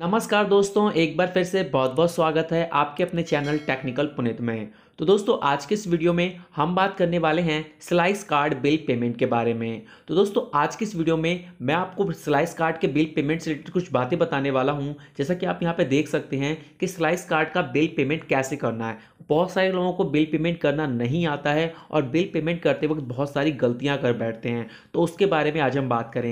नमस्कार दोस्तों एक बार फिर से बहुत बहुत स्वागत है आपके अपने चैनल टेक्निकल पुनित में तो दोस्तों आज के इस वीडियो में हम बात करने वाले हैं स्लाइस कार्ड बिल पेमेंट के बारे में तो दोस्तों आज के इस वीडियो में मैं आपको स्लाइस कार्ड के बिल पेमेंट से रिलेटेड कुछ बातें बताने वाला हूं जैसा कि आप यहां पे देख सकते हैं कि स्लाइस कार्ड का बिल पेमेंट कैसे करना है बहुत सारे लोगों को बिल पेमेंट करना नहीं आता है और बिल पेमेंट करते वक्त बहुत सारी गलतियाँ कर बैठते हैं तो उसके बारे में आज हम बात करें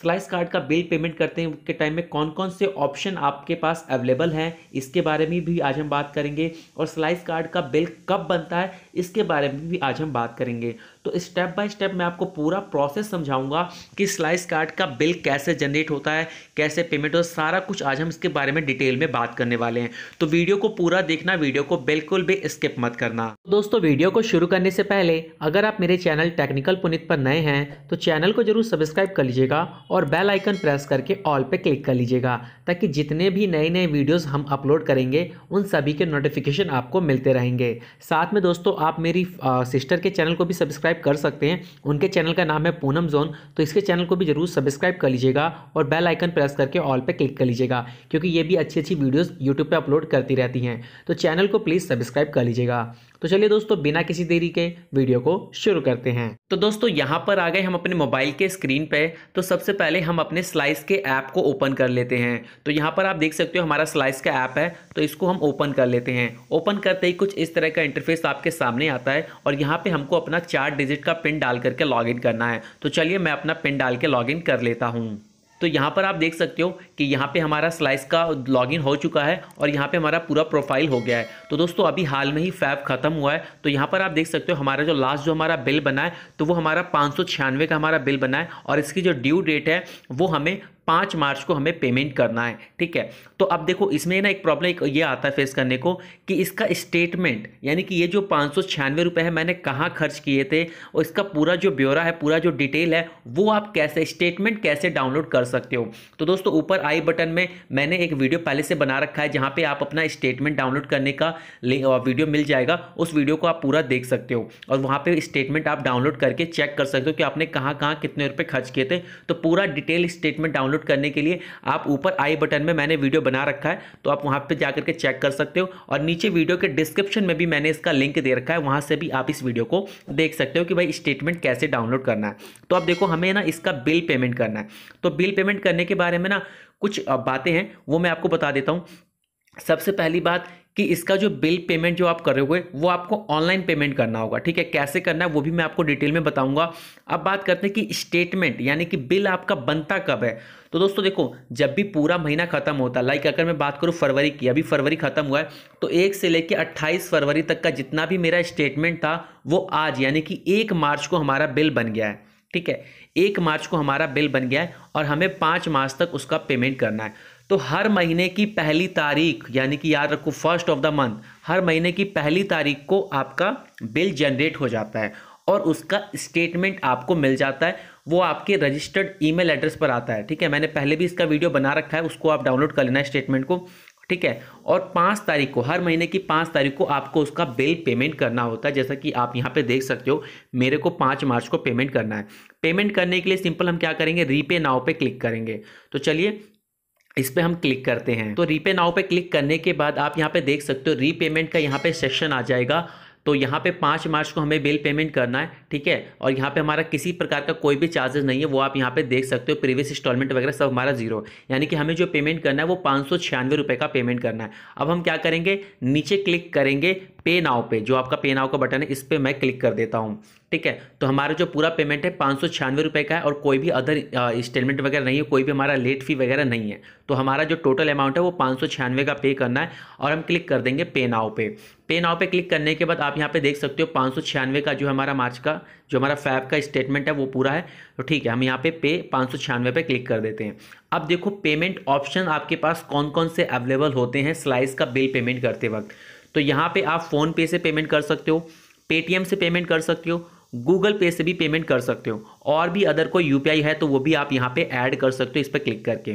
स्लाइस कार्ड का बिल पेमेंट करते के टाइम में कौन कौन से ऑप्शन आपके पास अवेलेबल हैं इसके बारे में भी आज हम बात करेंगे और स्लाइस कार्ड का बिल कब बनता है इसके बारे में भी आज हम बात करेंगे तो स्टेप बाय स्टेप मैं आपको पूरा प्रोसेस समझाऊंगा कि स्लाइस कार्ड का बिल कैसे जनरेट होता है कैसे पेमेंट होता है सारा कुछ आज हम इसके बारे में डिटेल में बात करने वाले हैं तो वीडियो को पूरा देखना वीडियो को बिल्कुल भी स्किप मत करना तो दोस्तों वीडियो को शुरू करने से पहले अगर आप मेरे चैनल टेक्निकल पुनित पर नए हैं तो चैनल को जरूर सब्सक्राइब कर लीजिएगा और बेल आइकन प्रेस करके ऑल पे क्लिक कर लीजिएगा ताकि जितने भी नए नए वीडियोस हम अपलोड करेंगे उन सभी के नोटिफिकेशन आपको मिलते रहेंगे साथ में दोस्तों आप मेरी सिस्टर के चैनल को भी सब्सक्राइब सब्सक्राइब कर सकते हैं उनके चैनल का नाम है पूनम जोन तो इसके चैनल को भी जरूर सब्सक्राइब कर लीजिएगा और बेल आइकन प्रेस करके ऑल पे क्लिक कर लीजिएगा क्योंकि ये भी अच्छी अच्छी वीडियोज़ यूट्यूब पर अपलोड करती रहती हैं तो चैनल को प्लीज़ सब्सक्राइब कर लीजिएगा तो चलिए दोस्तों बिना किसी देरी के वीडियो को शुरू करते हैं तो दोस्तों यहाँ पर आ गए हम अपने मोबाइल के स्क्रीन पे तो सबसे पहले हम अपने स्लाइस के ऐप को ओपन कर लेते हैं तो यहाँ पर आप देख सकते हो हमारा स्लाइस का ऐप है तो इसको हम ओपन कर लेते हैं ओपन करते ही कुछ इस तरह का इंटरफेस आपके सामने आता है और यहाँ पर हमको अपना चार डिजिट का पिन डाल करके लॉग करना है तो चलिए मैं अपना पिन डाल के लॉग कर लेता हूँ तो यहाँ पर आप देख सकते हो कि यहाँ पे हमारा स्लाइस का लॉगिन हो चुका है और यहाँ पे हमारा पूरा प्रोफाइल हो गया है तो दोस्तों अभी हाल में ही फैब खत्म हुआ है तो यहाँ पर आप देख सकते हो हमारा जो लास्ट जो हमारा बिल बना है तो वो हमारा पाँच का हमारा बिल बना है और इसकी जो ड्यू डेट है वो हमें पाँच मार्च को हमें पेमेंट करना है ठीक है तो अब देखो इसमें ना एक प्रॉब्लम ये आता है फेस करने को कि इसका स्टेटमेंट यानी कि ये जो पाँच सौ छियानवे रुपये है मैंने कहाँ खर्च किए थे और इसका पूरा जो ब्यौरा है पूरा जो डिटेल है वो आप कैसे स्टेटमेंट कैसे डाउनलोड कर सकते हो तो दोस्तों ऊपर आई बटन में मैंने एक वीडियो पहले से बना रखा है जहाँ पर आप अपना स्टेटमेंट डाउनलोड करने का वीडियो मिल जाएगा उस वीडियो को आप पूरा देख सकते हो और वहाँ पर स्टेटमेंट आप डाउनलोड करके चेक कर सकते हो कि आपने कहाँ कहाँ कितने रुपये खर्च किए थे तो पूरा डिटेल स्टेटमेंट डाउनलोड डाउनलोड करने के लिए आप ऊपर आई बटन में मैंने वीडियो बना रखा है तो आप वहाँ पर जा करके चेक कर सकते हो और नीचे वीडियो के डिस्क्रिप्शन में भी मैंने इसका लिंक दे रखा है वहाँ से भी आप इस वीडियो को देख सकते हो कि भाई स्टेटमेंट कैसे डाउनलोड करना है तो आप देखो हमें ना इसका बिल पेमेंट करना है तो बिल पेमेंट करने के बारे में ना कुछ बातें हैं वो मैं आपको बता देता हूँ सबसे पहली बात कि इसका जो बिल पेमेंट जो आप हुए वो आपको ऑनलाइन पेमेंट करना होगा ठीक है कैसे करना है वो भी मैं आपको डिटेल में बताऊंगा अब बात करते हैं कि स्टेटमेंट यानी कि बिल आपका बनता कब है तो दोस्तों देखो जब भी पूरा महीना खत्म होता लाइक अगर मैं बात करूँ फरवरी की अभी फरवरी खत्म हुआ है तो एक से लेकर अट्ठाईस फरवरी तक का जितना भी मेरा स्टेटमेंट था वो आज यानी कि एक मार्च को हमारा बिल बन गया है ठीक है एक मार्च को हमारा बिल बन गया है और हमें पाँच मार्च तक उसका पेमेंट करना है तो हर महीने की पहली तारीख यानी कि याद रखो फर्स्ट ऑफ द मंथ हर महीने की पहली तारीख को आपका बिल जनरेट हो जाता है और उसका स्टेटमेंट आपको मिल जाता है वो आपके रजिस्टर्ड ईमेल एड्रेस पर आता है ठीक है मैंने पहले भी इसका वीडियो बना रखा है उसको आप डाउनलोड कर लेना है स्टेटमेंट को ठीक है और पाँच तारीख को हर महीने की पाँच तारीख को आपको उसका बिल पेमेंट करना होता है जैसा कि आप यहाँ पे देख सकते हो मेरे को पाँच मार्च को पेमेंट करना है पेमेंट करने के लिए सिंपल हम क्या करेंगे रीपे नाव पे क्लिक करेंगे तो चलिए इस पर हम क्लिक करते हैं तो रीपे नाउ पे क्लिक करने के बाद आप यहाँ पे देख सकते हो रीपेमेंट का यहाँ पे सेक्शन आ जाएगा तो यहाँ पे पाँच मार्च को हमें बिल पेमेंट करना है ठीक है और यहाँ पे हमारा किसी प्रकार का कोई भी चार्जेस नहीं है वो आप यहाँ पे देख सकते हो प्रीवियस इंस्टॉलमेंट वगैरह सब हमारा जीरो यानी कि हमें जो पेमेंट करना है वो पाँच सौ छियानवे रुपये का पेमेंट करना है अब हम क्या करेंगे नीचे क्लिक करेंगे पे नाव पे जो आपका पे नाव का बटन है इस पर मैं क्लिक कर देता हूँ ठीक है तो हमारा जो पूरा पेमेंट है पाँच सौ छियानवे रुपये का है और कोई भी अदर इंस्टॉलमेंट वगैरह नहीं है कोई भी हमारा लेट फी वगैरह नहीं है तो हमारा जो टोटल अमाउंट है वो पाँच सौ छियानवे का पे करना है और हम क्लिक कर देंगे पे नाव पे पे नाव पे क्लिक करने के बाद आप यहाँ पे देख सकते हो पाँच सौ छियानवे का जो हमारा मार्च का जो हमारा फैब का स्टेटमेंट है वो पूरा है तो ठीक है हम यहाँ पे पे पाँच सौ छियानवे पे क्लिक कर देते हैं अब देखो पेमेंट ऑप्शन आपके पास कौन कौन से अवेलेबल होते हैं स्लाइस का बिल पेमेंट करते वक्त तो यहाँ पे आप फ़ोन पे से पेमेंट कर सकते हो पेटीएम से पेमेंट कर सकते हो गूगल पे से भी पेमेंट कर सकते हो और भी अदर कोई यू है तो वो भी आप यहाँ पे ऐड कर सकते हो इस पर क्लिक करके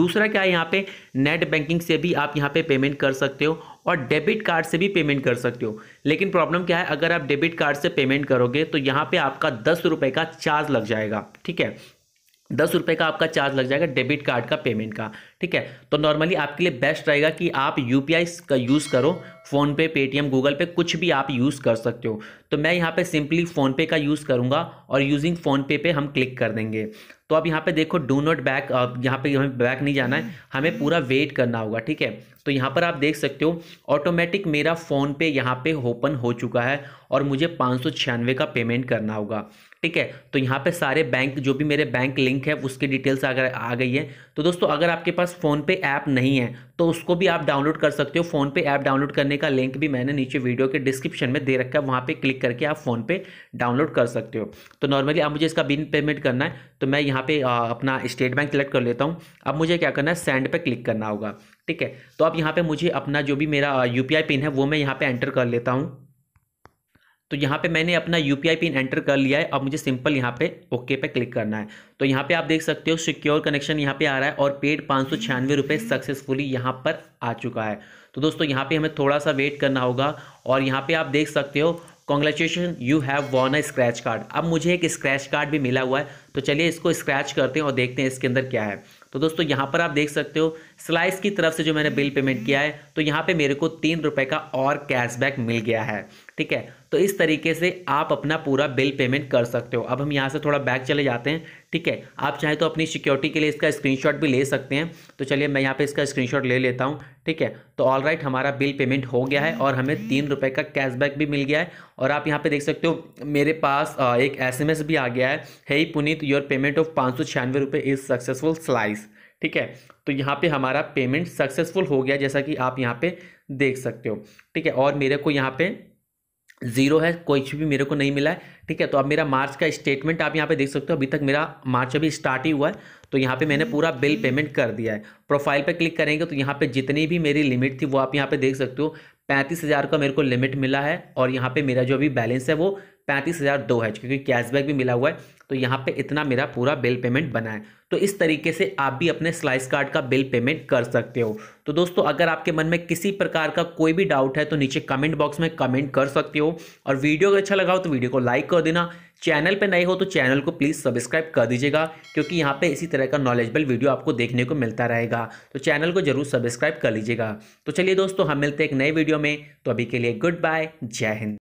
दूसरा क्या है यहाँ पे नेट बैंकिंग से भी आप यहाँ पे पेमेंट कर सकते हो और डेबिट कार्ड से भी पेमेंट कर सकते हो लेकिन प्रॉब्लम क्या है अगर आप डेबिट कार्ड से पेमेंट करोगे तो यहाँ पे आपका दस रुपये का चार्ज लग जाएगा ठीक है दस रुपये का आपका चार्ज लग जाएगा डेबिट कार्ड का पेमेंट का ठीक है तो नॉर्मली आपके लिए बेस्ट रहेगा कि आप यू का यूज़ करो फ़ोनपे पेटीएम गूगल पे कुछ भी आप यूज़ कर सकते हो तो मैं यहाँ पे सिंपली फ़ोनपे का यूज़ करूँगा और यूजिंग फ़ोनपे पे हम क्लिक कर देंगे तो अब यहाँ पे देखो डू नॉट बैक यहाँ पे हमें बैक नहीं जाना है हमें पूरा वेट करना होगा ठीक है तो यहाँ पर आप देख सकते हो ऑटोमेटिक मेरा फ़ोनपे यहाँ पे ओपन हो चुका है और मुझे पाँच का पेमेंट करना होगा ठीक है तो यहाँ पे सारे बैंक जो भी मेरे बैंक लिंक है उसकी डिटेल्स अगर आ गई है तो दोस्तों अगर आपके पास फ़ोन पे ऐप नहीं है तो उसको भी आप डाउनलोड कर सकते हो फ़ोन पे ऐप डाउनलोड करने का लिंक भी मैंने नीचे वीडियो के डिस्क्रिप्शन में दे रखा है वहाँ पे क्लिक करके आप फ़ोन पे डाउनलोड कर सकते हो तो नॉर्मली अब मुझे इसका बिन पेमेंट करना है तो मैं यहाँ पर अपना स्टेट बैंक सेलेक्ट कर लेता हूँ अब मुझे क्या करना है सेंड पर क्लिक करना होगा ठीक है तो अब यहाँ पर मुझे अपना जो भी मेरा यू पिन है वो मैं यहाँ पर एंटर कर लेता हूँ तो यहाँ पे मैंने अपना यू पिन एंटर कर लिया है अब मुझे सिंपल यहाँ पे ओके पे क्लिक करना है तो यहाँ पे आप देख सकते हो सिक्योर कनेक्शन यहाँ पे आ रहा है और पेड पाँच सौ छियानवे रुपये सक्सेसफुली यहाँ पर आ चुका है तो दोस्तों यहाँ पे हमें थोड़ा सा वेट करना होगा और यहाँ पे आप देख सकते हो congratulation you have won a scratch card अब मुझे एक स्क्रैच कार्ड भी मिला हुआ है तो चलिए इसको स्क्रैच करते हैं और देखते हैं इसके अंदर क्या है तो दोस्तों यहाँ पर आप देख सकते हो स्लाइस की तरफ से जो मैंने बिल पेमेंट किया है तो यहाँ पे मेरे को तीन रुपये का और कैशबैक मिल गया है ठीक है तो इस तरीके से आप अपना पूरा बिल पेमेंट कर सकते हो अब हम यहाँ से थोड़ा बैक चले जाते हैं ठीक है आप चाहे तो अपनी सिक्योरिटी के लिए इसका स्क्रीनशॉट भी ले सकते हैं तो चलिए मैं यहाँ पे इसका स्क्रीनशॉट ले लेता हूँ ठीक है तो ऑल राइट हमारा बिल पेमेंट हो गया है और हमें तीन रुपये का कैशबैक भी मिल गया है और आप यहाँ पे देख सकते हो मेरे पास एक एस भी आ गया है hey Puneet your payment of पाँच सौ छियानवे रुपये इज़ सक्सेसफुल स्लाइस ठीक है तो यहाँ पे हमारा पेमेंट सक्सेसफुल हो गया जैसा कि आप यहाँ पे देख सकते हो ठीक है और मेरे को यहाँ पे जीरो है कोई भी मेरे को नहीं मिला है ठीक है तो अब मेरा मार्च का स्टेटमेंट आप यहाँ पे देख सकते हो अभी तक मेरा मार्च अभी स्टार्ट ही हुआ है तो यहाँ पे मैंने पूरा बिल पेमेंट कर दिया है प्रोफाइल पे क्लिक करेंगे तो यहाँ पे जितनी भी मेरी लिमिट थी वो आप यहाँ पे देख सकते हो पैंतीस हज़ार का मेरे को लिमिट मिला है और यहाँ पे मेरा जो अभी बैलेंस है वो पैंतीस हज़ार दो है क्योंकि कैशबैक भी मिला हुआ है तो यहाँ पे इतना मेरा पूरा बिल पेमेंट बना है तो इस तरीके से आप भी अपने स्लाइस कार्ड का बिल पेमेंट कर सकते हो तो दोस्तों अगर आपके मन में किसी प्रकार का कोई भी डाउट है तो नीचे कमेंट बॉक्स में कमेंट कर सकते हो और वीडियो अगर अच्छा लगा हो तो वीडियो को लाइक कर देना चैनल पे नए हो तो चैनल को प्लीज़ सब्सक्राइब कर दीजिएगा क्योंकि यहाँ पे इसी तरह का नॉलेजबल वीडियो आपको देखने को मिलता रहेगा तो चैनल को जरूर सब्सक्राइब कर लीजिएगा तो चलिए दोस्तों हम मिलते हैं एक नए वीडियो में तो अभी के लिए गुड बाय जय हिंद